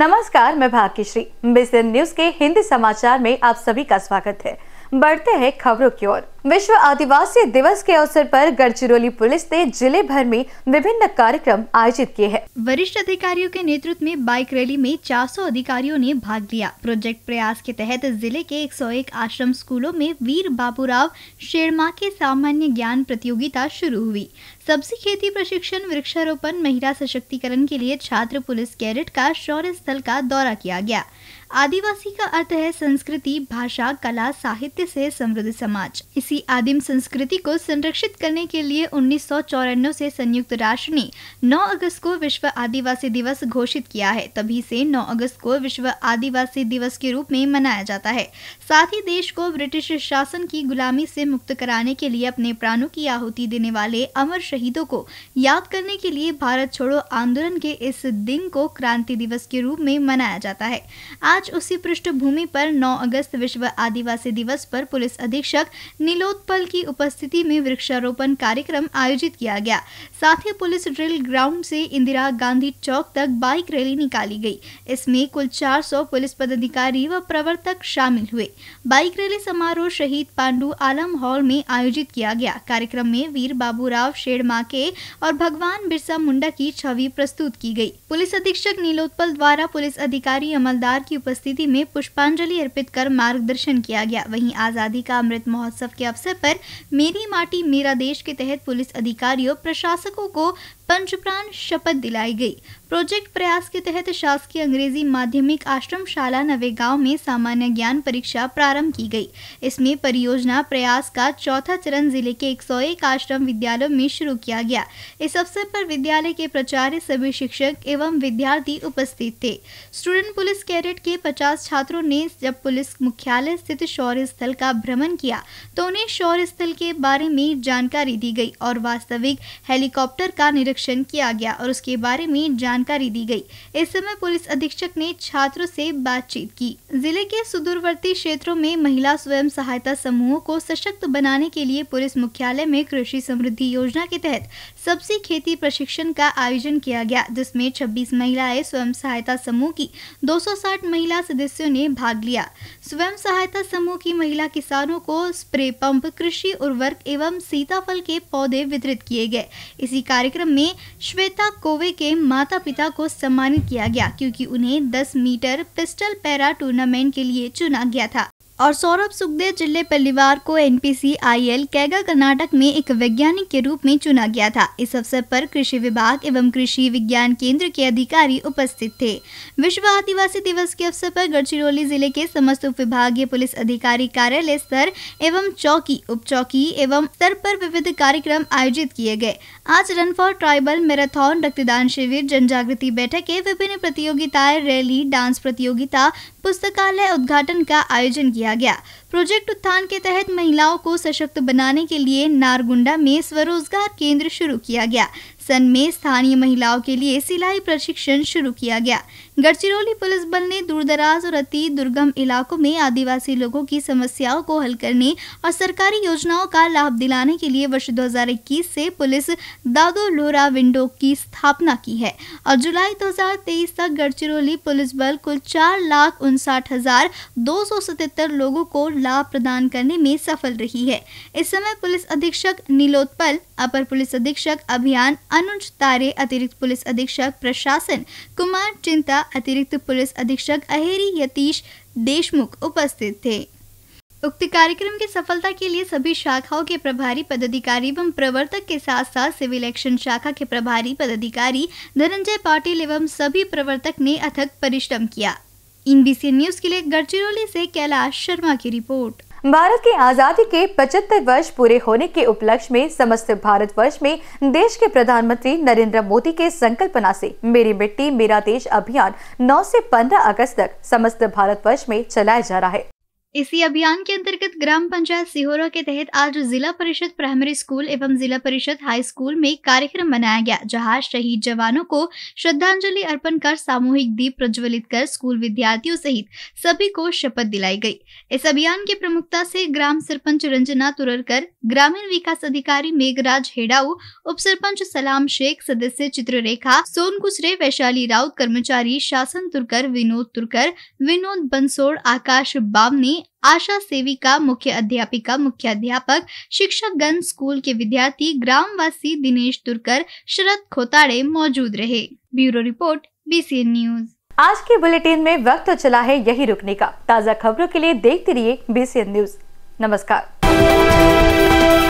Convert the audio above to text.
नमस्कार मैं भाग्यश्री बिजन न्यूज के हिंदी समाचार में आप सभी का स्वागत है बढ़ते हैं खबरों की ओर विश्व आदिवासी दिवस के अवसर पर गढ़चिरौली पुलिस ने जिले भर में विभिन्न कार्यक्रम आयोजित किए हैं वरिष्ठ अधिकारियों के नेतृत्व में बाइक रैली में 400 अधिकारियों ने भाग लिया प्रोजेक्ट प्रयास के तहत जिले के 101 आश्रम स्कूलों में वीर बाबूराव शेरमा के सामान्य ज्ञान प्रतियोगिता शुरू हुई सब्जी खेती प्रशिक्षण वृक्षारोपण महिला सशक्तिकरण के लिए छात्र पुलिस कैडेट का शौर्य स्थल का दौरा किया गया आदिवासी का अर्थ है संस्कृति भाषा कला साहित्य से समृद्ध समाज इसी की आदिम संस्कृति को संरक्षित करने के लिए उन्नीस से संयुक्त राष्ट्र ने 9 अगस्त को विश्व आदिवासी दिवस घोषित किया है तभी से 9 अगस्त को विश्व आदिवासी दिवस के रूप में मनाया जाता है साथ ही देश को ब्रिटिश शासन की गुलामी से मुक्त कराने के लिए अपने प्राणों की आहुति देने वाले अमर शहीदों को याद करने के लिए भारत छोड़ो आंदोलन के इस दिन को क्रांति दिवस के रूप में मनाया जाता है आज उसी पृष्ठभूमि पर 9 अगस्त विश्व आदिवासी दिवस पर पुलिस अधीक्षक नील नीलोत्पल की उपस्थिति में वृक्षारोपण कार्यक्रम आयोजित किया गया साथ ही पुलिस ड्रिल ग्राउंड से इंदिरा गांधी चौक तक बाइक रैली निकाली गई इसमें कुल 400 पुलिस पदाधिकारी व प्रवर्तक शामिल हुए बाइक रैली समारोह शहीद पांडु आलम हॉल में आयोजित किया गया कार्यक्रम में वीर राव शेड़मा के और भगवान बिरसा मुंडा की छवि प्रस्तुत की गयी पुलिस अधीक्षक नीलोत्पल द्वारा पुलिस अधिकारी अमलदार की उपस्थिति में पुष्पांजलि अर्पित कर मार्गदर्शन किया गया वहीं आजादी का अमृत महोत्सव के अवसर पर मेरी माटी मेरा देश के तहत पुलिस अधिकारियों प्रशासकों को पंचप्राण शपथ दिलाई गई प्रोजेक्ट प्रयास के तहत शासकीय अंग्रेजी माध्यमिक आश्रम शाला नवे गाँव में सामान्य ज्ञान परीक्षा प्रारंभ की गई इसमें परियोजना प्रयास का चौथा चरण जिले के 101 आश्रम विद्यालयों में शुरू किया गया इस अवसर पर विद्यालय के प्राचार्य सभी शिक्षक एवं विद्यार्थी उपस्थित थे स्टूडेंट पुलिस कैडेट के पचास छात्रों ने जब पुलिस मुख्यालय स्थित शौर्य स्थल का भ्रमण किया तो उन्हें शौर्य स्थल के बारे में जानकारी दी गई और वास्तविक हेलीकॉप्टर का निरीक्षण निरीक्षण किया गया और उसके बारे में जानकारी दी गई इस समय पुलिस अधीक्षक ने छात्रों से बातचीत की जिले के सुदूरवर्ती क्षेत्रों में महिला स्वयं सहायता समूहों को सशक्त बनाने के लिए पुलिस मुख्यालय में कृषि समृद्धि योजना के तहत सब्जी खेती प्रशिक्षण का आयोजन किया गया जिसमे छब्बीस महिलाएं स्वयं सहायता समूह की दो महिला सदस्यों ने भाग लिया स्वयं सहायता समूह की महिला किसानों को स्प्रे पंप कृषि उर्वरक एवं सीताफल के पौधे वितरित किए गए इसी कार्यक्रम में में श्वेता कोवे के माता पिता को सम्मानित किया गया क्योंकि उन्हें 10 मीटर पिस्टल पैरा टूर्नामेंट के लिए चुना गया था और सौरभ सुखदेव जिले परिवार को N P C I L Kaiga Karnataka में एक वैज्ञानिक के रूप में चुना गया था इस अवसर पर कृषि विभाग एवं कृषि विज्ञान केंद्र के अधिकारी उपस्थित थे विश्व आदिवासी दिवस के अवसर पर गढ़चिरौली जिले के समस्त उप विभागीय पुलिस अधिकारी कार्यालय स्तर एवं चौकी उप चौकी एवं स्तर पर विविध कार्यक्रम आयोजित किए गए आज रन फॉर ट्राइबल मैराथन रक्तदान शिविर जन जागृति बैठक विभिन्न प्रतियोगिताएं रैली डांस प्रतियोगिता पुस्तकालय उद्घाटन का आयोजन किया yeah, प्रोजेक्ट उत्थान के तहत महिलाओं को सशक्त बनाने के लिए नारगुंडा में स्वरोजगार केंद्र शुरू किया गया सन में स्थानीय महिलाओं के लिए सिलाई प्रशिक्षण शुरू किया गया गढ़चिरौली पुलिस बल ने दूरदराज और अति दुर्गम इलाकों में आदिवासी लोगों की समस्याओं को हल करने और सरकारी योजनाओं का लाभ दिलाने के लिए वर्ष 2021 से पुलिस दादो लोहरा विंडो की स्थापना की है और जुलाई 2023 तक गढ़चिरौली पुलिस बल कुल चार लाख उनसाठ हजार दो सौ सतहत्तर लोगों को लाभ प्रदान करने में सफल रही है इस समय पुलिस अधीक्षक नीलोत्पल अपर पुलिस अधीक्षक अभियान अनुज तारे अतिरिक्त पुलिस अधीक्षक प्रशासन कुमार चिंता अतिरिक्त पुलिस अधीक्षक अहेरी यतीश देशमुख उपस्थित थे उक्त कार्यक्रम की सफलता के लिए सभी शाखाओं के प्रभारी पदाधिकारी एवं प्रवर्तक के साथ साथ सिविल एक्शन शाखा के प्रभारी पदाधिकारी धनंजय पाटिल एवं सभी प्रवर्तक ने अथक परिश्रम किया इन बी न्यूज के लिए गढ़चिरौली से कैलाश शर्मा की रिपोर्ट भारत की आजादी के 75 वर्ष पूरे होने के उपलक्ष्य में समस्त भारत वर्ष में देश के प्रधानमंत्री नरेंद्र मोदी के संकल्पना से मेरी मिट्टी मेरा देश अभियान 9 से 15 अगस्त तक समस्त भारत वर्ष में चलाया जा रहा है इसी अभियान के अंतर्गत ग्राम पंचायत सिहोरा के तहत आज जिला परिषद प्राइमरी स्कूल एवं जिला परिषद हाई स्कूल में कार्यक्रम मनाया गया जहां शहीद जवानों को श्रद्धांजलि अर्पण कर सामूहिक दीप प्रज्वलित कर स्कूल विद्यार्थियों सहित सभी को शपथ दिलाई गई इस अभियान के प्रमुखता से ग्राम सरपंच रंजना तुररकर ग्रामीण विकास अधिकारी मेघराज हेडाऊ उप सरपंच सलाम शेख सदस्य चित्ररेखा सोन कुसरे वैशाली राउत कर्मचारी शासन तुरकर विनोद तुरकर विनोद बंसोड़ आकाश बामनी में आशा सेविका मुख्य अध्यापिका मुख्य अध्यापक शिक्षक गण स्कूल के विद्यार्थी ग्रामवासी दिनेश तुरकर शरद खोताड़े मौजूद रहे ब्यूरो रिपोर्ट बीसी न्यूज आज के बुलेटिन में वक्त तो चला है यही रुकने का ताज़ा खबरों के लिए देखते रहिए बीसीएन न्यूज नमस्कार